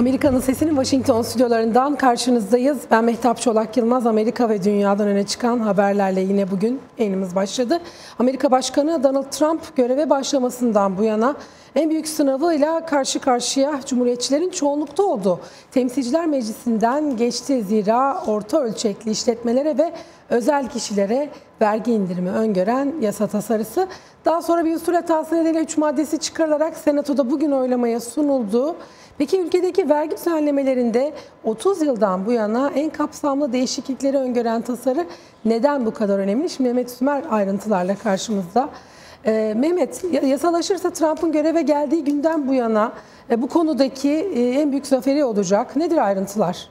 Amerika'nın Sesi'nin Washington stüdyolarından karşınızdayız. Ben Mehtap Çolak Yılmaz. Amerika ve dünyadan öne çıkan haberlerle yine bugün enimiz başladı. Amerika Başkanı Donald Trump göreve başlamasından bu yana en büyük sınavıyla karşı karşıya Cumhuriyetçilerin çoğunlukta oldu. Temsilciler Meclisi'nden geçti zira orta ölçekli işletmelere ve özel kişilere vergi indirimi öngören yasa tasarısı. Daha sonra bir usul hatası nedeniyle 3 maddesi çıkarılarak Senato'da bugün oylamaya sunuldu. Peki ülkedeki vergi düzenlemelerinde 30 yıldan bu yana en kapsamlı değişiklikleri öngören tasarı neden bu kadar önemli? Şimdi Mehmet Sümer ayrıntılarla karşımızda. E, Mehmet yasalaşırsa Trump'ın göreve geldiği günden bu yana e, bu konudaki e, en büyük zaferi olacak. Nedir ayrıntılar?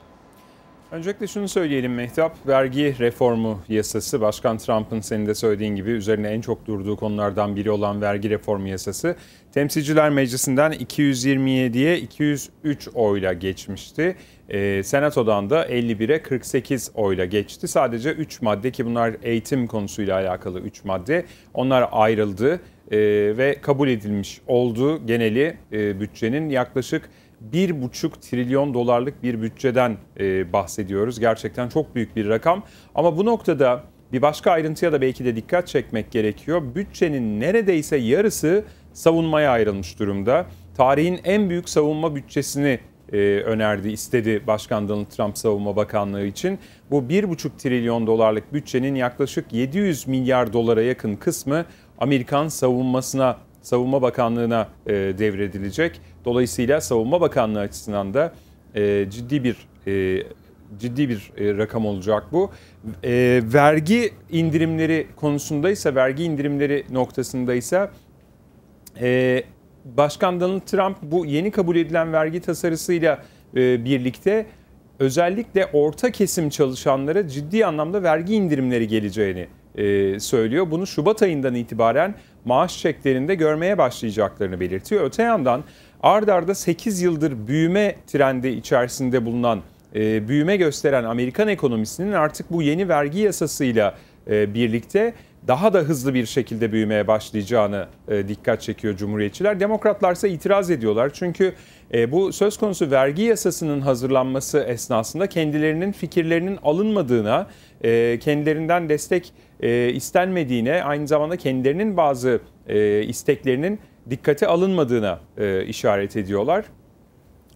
Öncelikle şunu söyleyelim Mehtap, vergi reformu yasası, Başkan Trump'ın senin de söylediğin gibi üzerine en çok durduğu konulardan biri olan vergi reformu yasası, Temsilciler Meclisi'nden 227'ye 203 oyla geçmişti. Ee, Senato'dan da 51'e 48 oyla geçti. Sadece 3 madde ki bunlar eğitim konusuyla alakalı 3 madde, onlar ayrıldı e, ve kabul edilmiş oldu geneli e, bütçenin yaklaşık 1,5 trilyon dolarlık bir bütçeden e, bahsediyoruz. Gerçekten çok büyük bir rakam. Ama bu noktada bir başka ayrıntıya da belki de dikkat çekmek gerekiyor. Bütçenin neredeyse yarısı savunmaya ayrılmış durumda. Tarihin en büyük savunma bütçesini e, önerdi, istedi Başkan Donald Trump Savunma Bakanlığı için. Bu 1,5 trilyon dolarlık bütçenin yaklaşık 700 milyar dolara yakın kısmı Amerikan savunmasına, Savunma Bakanlığı'na e, devredilecek. Dolayısıyla Savunma Bakanlığı açısından da e, ciddi bir e, ciddi bir e, rakam olacak bu. E, vergi indirimleri konusunda ise vergi indirimleri noktasında ise e, Başkan Donald Trump bu yeni kabul edilen vergi tasarısıyla e, birlikte özellikle orta kesim çalışanlara ciddi anlamda vergi indirimleri geleceğini e, söylüyor. Bunu Şubat ayından itibaren maaş çeklerinde görmeye başlayacaklarını belirtiyor. Öte yandan Ard arda 8 yıldır büyüme trendi içerisinde bulunan, e, büyüme gösteren Amerikan ekonomisinin artık bu yeni vergi yasasıyla e, birlikte daha da hızlı bir şekilde büyümeye başlayacağını e, dikkat çekiyor Cumhuriyetçiler. Demokratlar ise itiraz ediyorlar. Çünkü e, bu söz konusu vergi yasasının hazırlanması esnasında kendilerinin fikirlerinin alınmadığına, e, kendilerinden destek e, istenmediğine, aynı zamanda kendilerinin bazı e, isteklerinin dikkate alınmadığına e, işaret ediyorlar.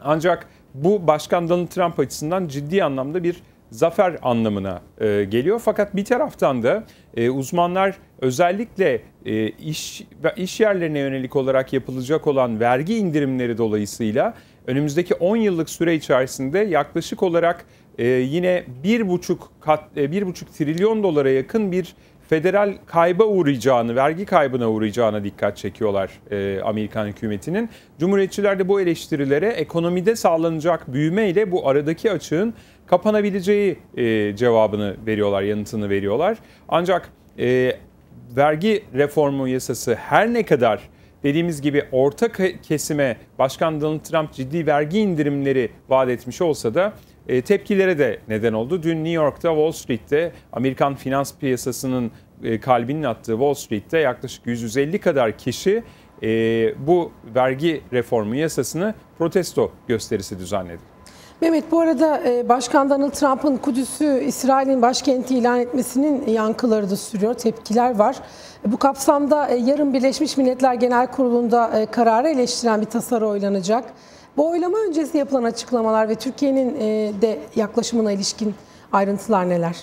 Ancak bu Başkan Donald Trump açısından ciddi anlamda bir zafer anlamına e, geliyor. Fakat bir taraftan da e, uzmanlar özellikle e, iş iş yerlerine yönelik olarak yapılacak olan vergi indirimleri dolayısıyla önümüzdeki 10 yıllık süre içerisinde yaklaşık olarak e, yine 1,5 kat 1,5 e, trilyon dolara yakın bir federal kayba uğrayacağını, vergi kaybına uğrayacağına dikkat çekiyorlar e, Amerikan hükümetinin. Cumhuriyetçiler de bu eleştirilere ekonomide sağlanacak büyüme ile bu aradaki açığın kapanabileceği e, cevabını veriyorlar, yanıtını veriyorlar. Ancak e, vergi reformu yasası her ne kadar dediğimiz gibi orta kesime Başkan Donald Trump ciddi vergi indirimleri vaat etmiş olsa da e, tepkilere de neden oldu. Dün New York'ta Wall Street'te Amerikan finans piyasasının kalbinin e, attığı Wall Street'te yaklaşık 150 kadar kişi e, bu vergi reformu yasasını protesto gösterisi düzenledi. Mehmet bu arada e, Başkan Donald Trump'ın Kudüs'ü İsrail'in başkenti ilan etmesinin yankıları da sürüyor, tepkiler var. Bu kapsamda yarın Birleşmiş Milletler Genel Kurulu'nda kararı eleştiren bir tasarı oylanacak. Bu oylama öncesi yapılan açıklamalar ve Türkiye'nin de yaklaşımına ilişkin ayrıntılar neler?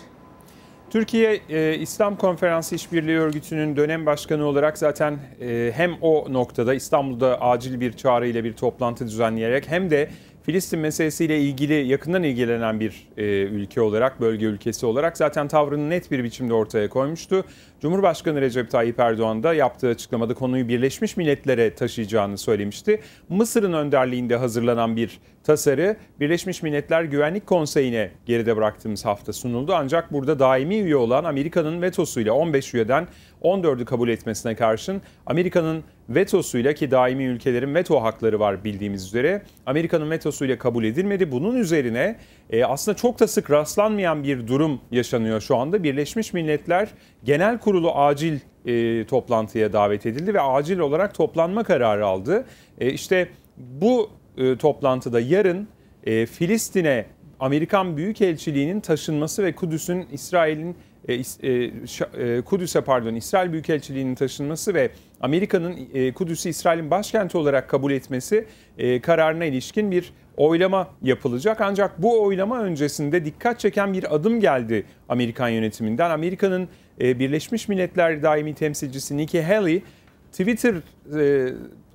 Türkiye e, İslam Konferansı İşbirliği Örgütü'nün dönem başkanı olarak zaten e, hem o noktada İstanbul'da acil bir çağrı ile bir toplantı düzenleyerek hem de Filistin meselesiyle ilgili yakından ilgilenen bir e, ülke olarak, bölge ülkesi olarak zaten tavrını net bir biçimde ortaya koymuştu. Cumhurbaşkanı Recep Tayyip Erdoğan da yaptığı açıklamada konuyu Birleşmiş Milletler'e taşıyacağını söylemişti. Mısır'ın önderliğinde hazırlanan bir tasarı Birleşmiş Milletler Güvenlik Konseyi'ne geride bıraktığımız hafta sunuldu. Ancak burada daimi üye olan Amerika'nın vetosuyla 15 üyeden 14'ü kabul etmesine karşın Amerika'nın vetosuyla ki daimi ülkelerin veto hakları var bildiğimiz üzere Amerika'nın vetosuyla kabul edilmedi. Bunun üzerine e, aslında çok da sık rastlanmayan bir durum yaşanıyor şu anda. Birleşmiş Milletler Genel Kurulu acil e, toplantıya davet edildi ve acil olarak toplanma kararı aldı. E, işte bu e, toplantıda yarın e, Filistin'e Amerikan Büyükelçiliğinin taşınması ve Kudüs'ün İsrail'in e, e, e, Kudüs'e pardon İsrail Büyükelçiliğinin taşınması ve Amerika'nın Kudüs'ü İsrail'in başkenti olarak kabul etmesi kararına ilişkin bir oylama yapılacak. Ancak bu oylama öncesinde dikkat çeken bir adım geldi Amerikan yönetiminden. Amerika'nın Birleşmiş Milletler Daimi Temsilcisi Nikki Haley Twitter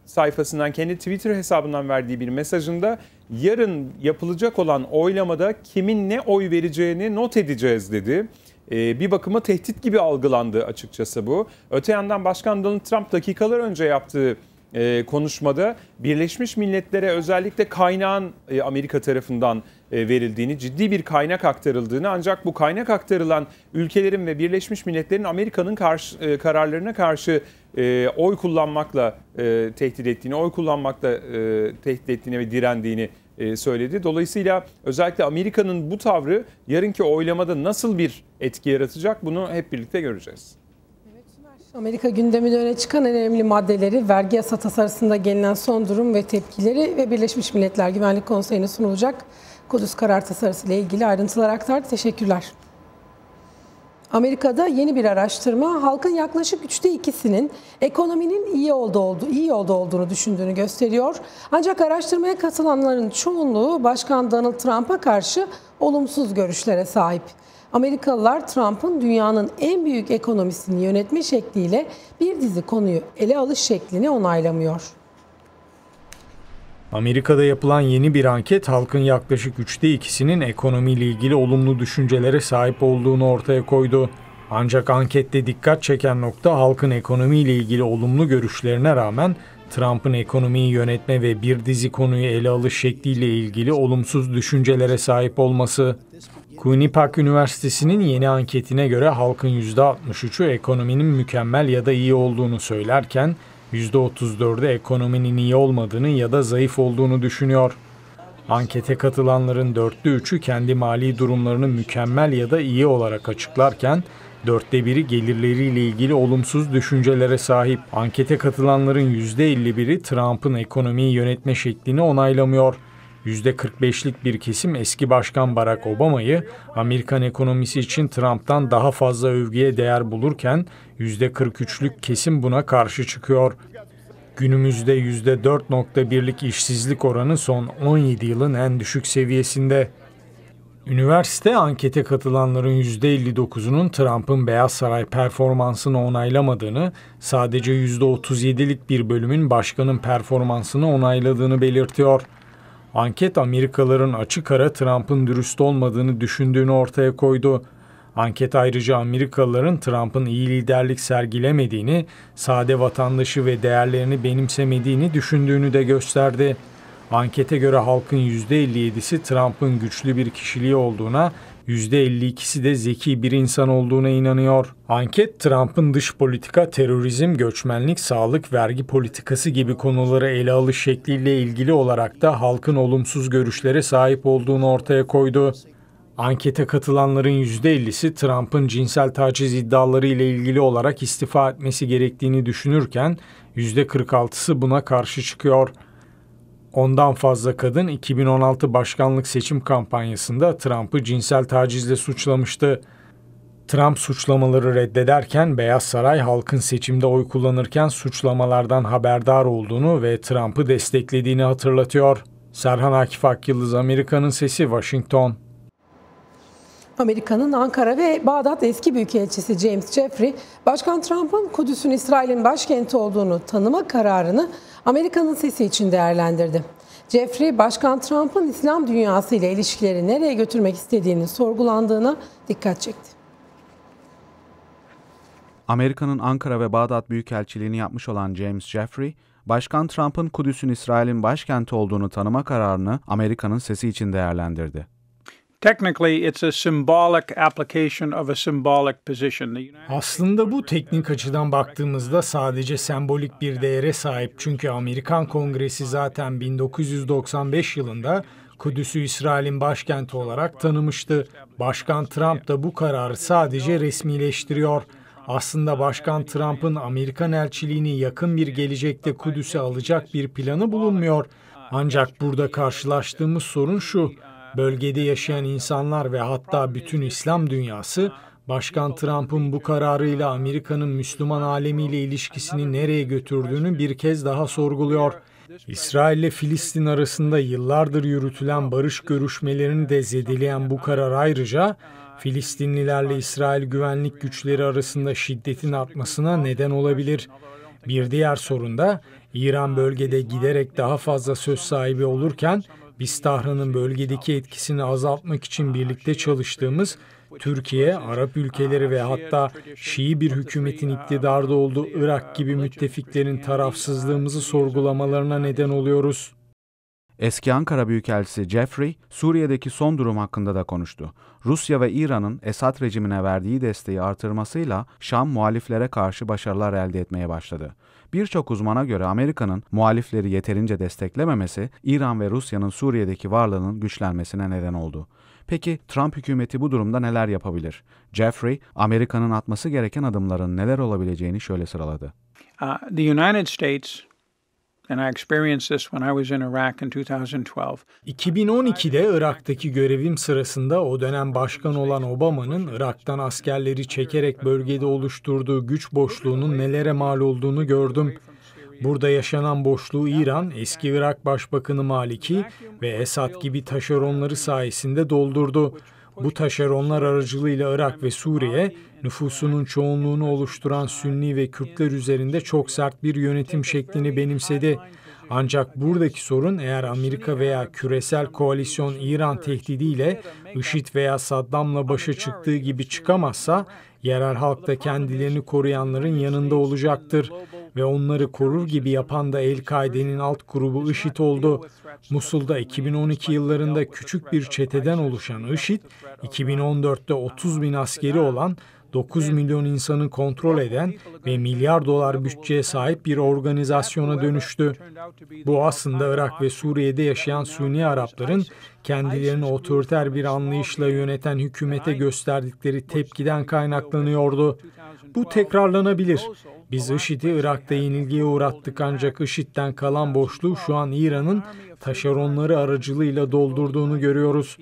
sayfasından kendi Twitter hesabından verdiği bir mesajında yarın yapılacak olan oylamada kimin ne oy vereceğini not edeceğiz dedi. Ee, bir bakıma tehdit gibi algılandı açıkçası bu. Öte yandan Başkan Donald Trump dakikalar önce yaptığı e, konuşmada Birleşmiş Milletler'e özellikle kaynağın e, Amerika tarafından e, verildiğini, ciddi bir kaynak aktarıldığını ancak bu kaynak aktarılan ülkelerin ve Birleşmiş Milletler'in Amerika'nın karşı, kararlarına karşı oy kullanmakla tehdit ettiğini, oy kullanmakla tehdit ettiğini ve direndiğini söyledi. Dolayısıyla özellikle Amerika'nın bu tavrı yarınki oylamada nasıl bir etki yaratacak bunu hep birlikte göreceğiz. Amerika gündemine öne çıkan en önemli maddeleri, vergi yasa tasarısında gelinen son durum ve tepkileri ve Birleşmiş Milletler Güvenlik Konseyi'ne sunulacak Kudüs karar tasarısı ile ilgili ayrıntılar aktardı. Teşekkürler. Amerika'da yeni bir araştırma halkın yaklaşık üçte ikisinin ekonominin iyi yolda olduğu, iyi yolda olduğunu düşündüğünü gösteriyor. Ancak araştırmaya katılanların çoğunluğu Başkan Donald Trump'a karşı olumsuz görüşlere sahip. Amerikalılar Trump'ın dünyanın en büyük ekonomisini yönetme şekliyle bir dizi konuyu ele alış şeklini onaylamıyor. Amerika'da yapılan yeni bir anket halkın yaklaşık üçte ikisinin ekonomiyle ilgili olumlu düşüncelere sahip olduğunu ortaya koydu. Ancak ankette dikkat çeken nokta halkın ekonomiyle ilgili olumlu görüşlerine rağmen Trump'ın ekonomiyi yönetme ve bir dizi konuyu ele alış şekliyle ilgili olumsuz düşüncelere sahip olması, Quinnipiac Üniversitesi'nin yeni anketine göre halkın %63'ü ekonominin mükemmel ya da iyi olduğunu söylerken %34'ü ekonominin iyi olmadığını ya da zayıf olduğunu düşünüyor. Ankete katılanların dörtte üçü kendi mali durumlarını mükemmel ya da iyi olarak açıklarken Dörtte biri gelirleriyle ilgili olumsuz düşüncelere sahip. Ankete katılanların %51'i Trump'ın ekonomiyi yönetme şeklini onaylamıyor. %45'lik bir kesim eski başkan Barack Obama'yı Amerikan ekonomisi için Trump'tan daha fazla övgüye değer bulurken %43'lük kesim buna karşı çıkıyor. Günümüzde %4.1'lik işsizlik oranı son 17 yılın en düşük seviyesinde. Üniversite ankete katılanların %59'unun Trump'ın Beyaz Saray performansını onaylamadığını, sadece %37'lik bir bölümün başkanın performansını onayladığını belirtiyor. Anket Amerikalıların açık ara Trump'ın dürüst olmadığını düşündüğünü ortaya koydu. Anket ayrıca Amerikalıların Trump'ın iyi liderlik sergilemediğini, sade vatandaşı ve değerlerini benimsemediğini düşündüğünü de gösterdi. Ankete göre halkın %57'si Trump'ın güçlü bir kişiliği olduğuna, %52'si de zeki bir insan olduğuna inanıyor. Anket Trump'ın dış politika, terörizm, göçmenlik, sağlık, vergi politikası gibi konuları ele alış şekliyle ilgili olarak da halkın olumsuz görüşlere sahip olduğunu ortaya koydu. Ankete katılanların %50'si Trump'ın cinsel taciz iddiaları ile ilgili olarak istifa etmesi gerektiğini düşünürken %46'sı buna karşı çıkıyor. 10'dan fazla kadın 2016 başkanlık seçim kampanyasında Trump'ı cinsel tacizle suçlamıştı. Trump suçlamaları reddederken Beyaz Saray halkın seçimde oy kullanırken suçlamalardan haberdar olduğunu ve Trump'ı desteklediğini hatırlatıyor. Serhan Akif Akyıldız Amerika'nın Sesi Washington. Amerika'nın Ankara ve Bağdat eski büyükelçisi James Jeffrey, Başkan Trump'ın Kudüs'ün İsrail'in başkenti olduğunu tanıma kararını Amerika'nın sesi için değerlendirdi. Jeffrey, Başkan Trump'ın İslam dünyası ile ilişkileri nereye götürmek istediğini sorgulandığına dikkat çekti. Amerika'nın Ankara ve Bağdat Büyükelçiliğini yapmış olan James Jeffrey, Başkan Trump'ın Kudüs'ün İsrail'in başkenti olduğunu tanıma kararını Amerika'nın sesi için değerlendirdi. Technically it's a symbolic application of a symbolic position. Aslında bu teknik açıdan baktığımızda sadece sembolik bir değere sahip. Çünkü Amerikan Kongresi zaten 1995 yılında Kudüs'ü İsrail'in başkenti olarak tanımıştı. Başkan Trump da bu kararı sadece resmileştiriyor. Aslında Başkan Trump'ın Amerikan elçiliğini yakın bir gelecekte Kudüs'e alacak bir planı bulunmuyor. Ancak burada karşılaştığımız sorun şu, Bölgede yaşayan insanlar ve hatta bütün İslam dünyası Başkan Trump'ın bu kararıyla Amerika'nın Müslüman alemiyle ilişkisini nereye götürdüğünü bir kez daha sorguluyor. İsrail ile Filistin arasında yıllardır yürütülen barış görüşmelerini de zedeleyen bu karar ayrıca Filistinlilerle İsrail güvenlik güçleri arasında şiddetin artmasına neden olabilir. Bir diğer sorun da İran bölgede giderek daha fazla söz sahibi olurken biz Tahran'ın bölgedeki etkisini azaltmak için birlikte çalıştığımız Türkiye, Arap ülkeleri ve hatta Şii bir hükümetin iktidarda olduğu Irak gibi müttefiklerin tarafsızlığımızı sorgulamalarına neden oluyoruz. Eski Ankara Büyükelçisi Jeffrey, Suriye'deki son durum hakkında da konuştu. Rusya ve İran'ın Esad rejimine verdiği desteği artırmasıyla Şam muhaliflere karşı başarılar elde etmeye başladı. Birçok uzmana göre Amerika'nın muhalifleri yeterince desteklememesi İran ve Rusya'nın Suriye'deki varlığının güçlenmesine neden oldu. Peki Trump hükümeti bu durumda neler yapabilir? Jeffrey, Amerika'nın atması gereken adımların neler olabileceğini şöyle sıraladı. Uh, the United States 2012'de Irak'taki görevim sırasında o dönem başkan olan Obama'nın Irak'tan askerleri çekerek bölgede oluşturduğu güç boşluğunun nelere mal olduğunu gördüm. Burada yaşanan boşluğu İran, eski Irak Başbakanı Maliki ve Esad gibi taşeronları sayesinde doldurdu. Bu taşeronlar aracılığıyla Irak ve Suriye, nüfusunun çoğunluğunu oluşturan Sünni ve Kürtler üzerinde çok sert bir yönetim şeklini benimsedi. Ancak buradaki sorun eğer Amerika veya küresel koalisyon İran tehdidiyle IŞİD veya Saddam'la başa çıktığı gibi çıkamazsa yerel halk da kendilerini koruyanların yanında olacaktır ve onları korur gibi yapan da El-Kaide'nin alt grubu IŞİD oldu. Musul'da 2012 yıllarında küçük bir çeteden oluşan IŞİD, 2014'te 30 bin askeri olan 9 milyon insanı kontrol eden ve milyar dolar bütçeye sahip bir organizasyona dönüştü. Bu aslında Irak ve Suriye'de yaşayan Suni Arapların kendilerini otoriter bir anlayışla yöneten hükümete gösterdikleri tepkiden kaynaklanıyordu. Bu tekrarlanabilir. Biz IŞİD'i Irak'ta yenilgiye uğrattık ancak IŞİD'den kalan boşluğu şu an İran'ın taşeronları aracılığıyla doldurduğunu görüyoruz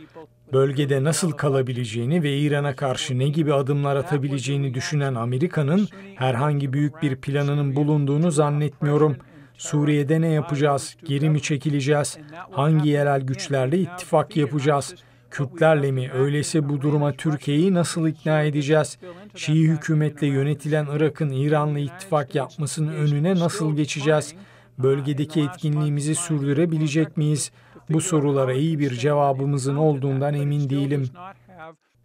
bölgede nasıl kalabileceğini ve İran'a karşı ne gibi adımlar atabileceğini düşünen Amerika'nın herhangi büyük bir planının bulunduğunu zannetmiyorum. Suriye'de ne yapacağız? Geri mi çekileceğiz? Hangi yerel güçlerle ittifak yapacağız? Kürtlerle mi? Öyleyse bu duruma Türkiye'yi nasıl ikna edeceğiz? Şii hükümetle yönetilen Irak'ın İran'la ittifak yapmasının önüne nasıl geçeceğiz? Bölgedeki etkinliğimizi sürdürebilecek miyiz? Bu sorulara iyi bir cevabımızın olduğundan emin değilim.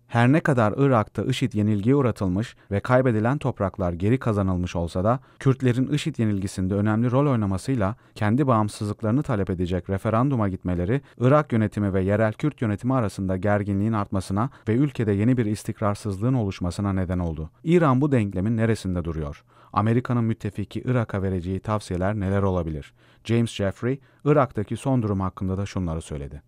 Her ne kadar Irak'ta IŞİD yenilgiye uğratılmış ve kaybedilen topraklar geri kazanılmış olsa da Kürtlerin IŞİD yenilgisinde önemli rol oynamasıyla kendi bağımsızlıklarını talep edecek referanduma gitmeleri Irak yönetimi ve yerel Kürt yönetimi arasında gerginliğin artmasına ve ülkede yeni bir istikrarsızlığın oluşmasına neden oldu. İran bu denklemin neresinde duruyor? Amerika'nın müttefiki Irak'a vereceği tavsiyeler neler olabilir? James Jeffrey, Irak'taki son durum hakkında da şunları söyledi.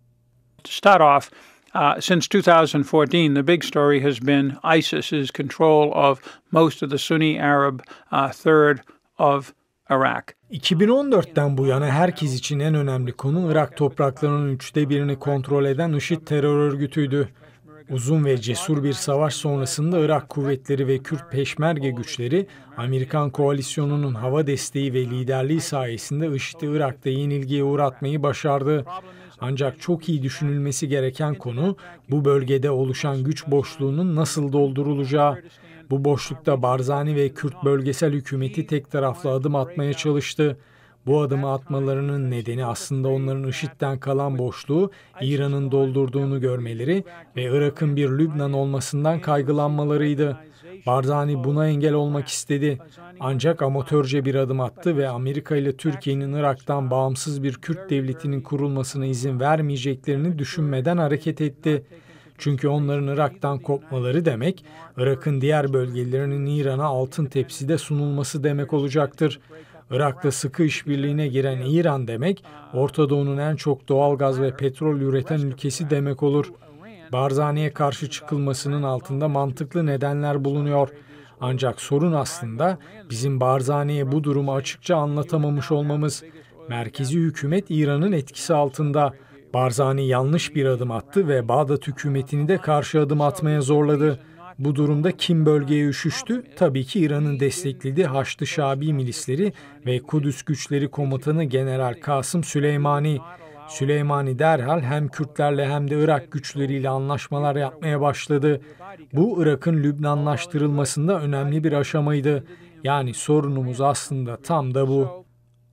Start off, Uh, since 2014, the big story has been ISIS's control of most of the Sunni Arab uh, third of Iraq. 2014'ten bu yana herkes için en önemli konu Irak topraklarının üçte birini kontrol eden IŞİD terör örgütüydü. Uzun ve cesur bir savaş sonrasında Irak kuvvetleri ve Kürt peşmerge güçleri Amerikan koalisyonunun hava desteği ve liderliği sayesinde IŞİD'i Irak'ta yenilgiye uğratmayı başardı. Ancak çok iyi düşünülmesi gereken konu bu bölgede oluşan güç boşluğunun nasıl doldurulacağı. Bu boşlukta Barzani ve Kürt bölgesel hükümeti tek taraflı adım atmaya çalıştı. Bu adımı atmalarının nedeni aslında onların IŞİD'den kalan boşluğu İran'ın doldurduğunu görmeleri ve Irak'ın bir Lübnan olmasından kaygılanmalarıydı. Barzani buna engel olmak istedi. Ancak amatörce bir adım attı ve Amerika ile Türkiye'nin Irak'tan bağımsız bir Kürt devletinin kurulmasına izin vermeyeceklerini düşünmeden hareket etti. Çünkü onların Irak'tan kopmaları demek, Irak'ın diğer bölgelerinin İran'a altın tepside sunulması demek olacaktır. Irak'ta sıkı işbirliğine giren İran demek, Orta Doğu'nun en çok doğal gaz ve petrol üreten ülkesi demek olur. Barzani'ye karşı çıkılmasının altında mantıklı nedenler bulunuyor. Ancak sorun aslında bizim Barzani'ye bu durumu açıkça anlatamamış olmamız. Merkezi hükümet İran'ın etkisi altında. Barzani yanlış bir adım attı ve Bağdat hükümetini de karşı adım atmaya zorladı. Bu durumda kim bölgeye üşüştü? Tabii ki İran'ın desteklediği Haçlı Şabi milisleri ve Kudüs Güçleri Komutanı General Kasım Süleymani. Süleymani derhal hem Kürtlerle hem de Irak güçleriyle anlaşmalar yapmaya başladı. Bu Irak'ın Lübnanlaştırılmasında önemli bir aşamaydı. Yani sorunumuz aslında tam da bu.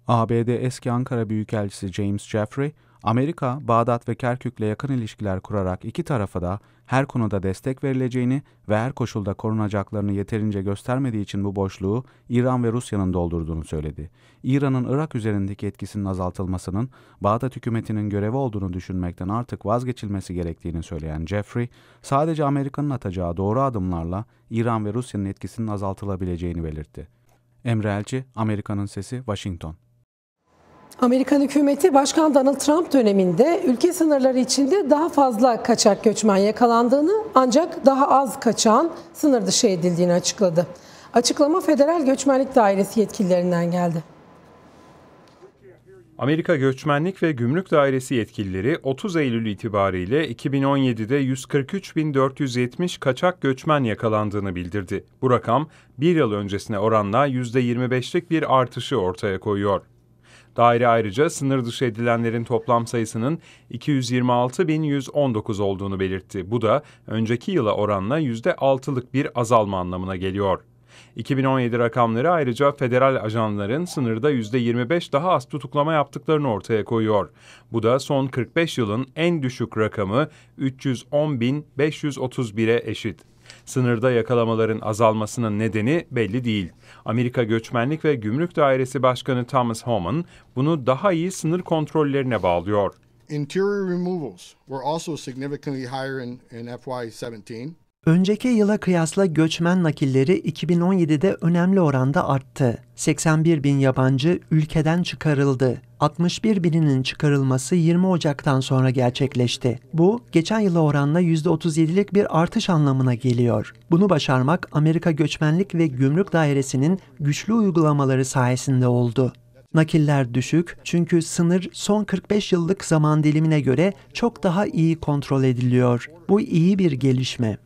ABD eski Ankara Büyükelçisi James Jeffrey, Amerika, Bağdat ve Kerkük'le yakın ilişkiler kurarak iki tarafa da her konuda destek verileceğini ve her koşulda korunacaklarını yeterince göstermediği için bu boşluğu İran ve Rusya'nın doldurduğunu söyledi. İran'ın Irak üzerindeki etkisinin azaltılmasının Bağdat hükümetinin görevi olduğunu düşünmekten artık vazgeçilmesi gerektiğini söyleyen Jeffrey, sadece Amerika'nın atacağı doğru adımlarla İran ve Rusya'nın etkisinin azaltılabileceğini belirtti. Emre Elçi, Amerika'nın Sesi, Washington Amerikan hükümeti Başkan Donald Trump döneminde ülke sınırları içinde daha fazla kaçak göçmen yakalandığını ancak daha az kaçağın sınır dışı edildiğini açıkladı. Açıklama Federal Göçmenlik Dairesi yetkililerinden geldi. Amerika Göçmenlik ve Gümrük Dairesi yetkilileri 30 Eylül itibariyle 2017'de 143.470 kaçak göçmen yakalandığını bildirdi. Bu rakam bir yıl öncesine oranla %25'lik bir artışı ortaya koyuyor. Daire ayrıca sınır dışı edilenlerin toplam sayısının 226.119 olduğunu belirtti. Bu da önceki yıla oranla %6'lık bir azalma anlamına geliyor. 2017 rakamları ayrıca federal ajanların sınırda %25 daha az tutuklama yaptıklarını ortaya koyuyor. Bu da son 45 yılın en düşük rakamı 310.531'e eşit. Sınırda yakalamaların azalmasının nedeni belli değil. Amerika Göçmenlik ve Gümrük Dairesi Başkanı Thomas Homan bunu daha iyi sınır kontrollerine bağlıyor. Interior removals were also significantly higher in, in FY17. Önceki yıla kıyasla göçmen nakilleri 2017'de önemli oranda arttı. 81 bin yabancı ülkeden çıkarıldı. 61 bininin çıkarılması 20 Ocak'tan sonra gerçekleşti. Bu, geçen yıla oranla %37'lik bir artış anlamına geliyor. Bunu başarmak Amerika Göçmenlik ve Gümrük Dairesi'nin güçlü uygulamaları sayesinde oldu. Nakiller düşük çünkü sınır son 45 yıllık zaman dilimine göre çok daha iyi kontrol ediliyor. Bu iyi bir gelişme.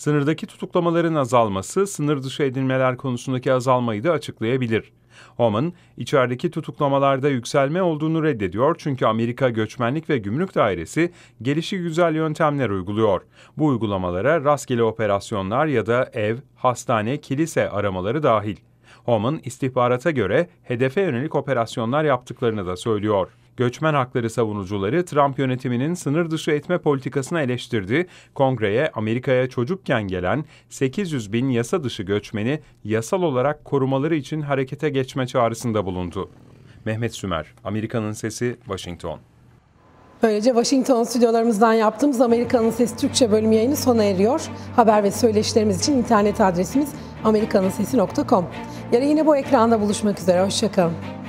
Sınırdaki tutuklamaların azalması sınır dışı edilmeler konusundaki azalmayı da açıklayabilir. Oman, içerideki tutuklamalarda yükselme olduğunu reddediyor çünkü Amerika Göçmenlik ve Gümrük Dairesi gelişi güzel yöntemler uyguluyor. Bu uygulamalara rastgele operasyonlar ya da ev, hastane, kilise aramaları dahil. Oman, istihbarata göre hedefe yönelik operasyonlar yaptıklarını da söylüyor. Göçmen hakları savunucuları Trump yönetiminin sınır dışı etme politikasını eleştirdi. Kongreye Amerika'ya çocukken gelen 800 bin yasa dışı göçmeni yasal olarak korumaları için harekete geçme çağrısında bulundu. Mehmet Sümer, Amerika'nın Sesi, Washington. Böylece Washington stüdyolarımızdan yaptığımız Amerika'nın Sesi Türkçe bölüm yayını sona eriyor. Haber ve söyleşilerimiz için internet adresimiz amerikanansesi.com. Yarın yine bu ekranda buluşmak üzere, hoşçakalın.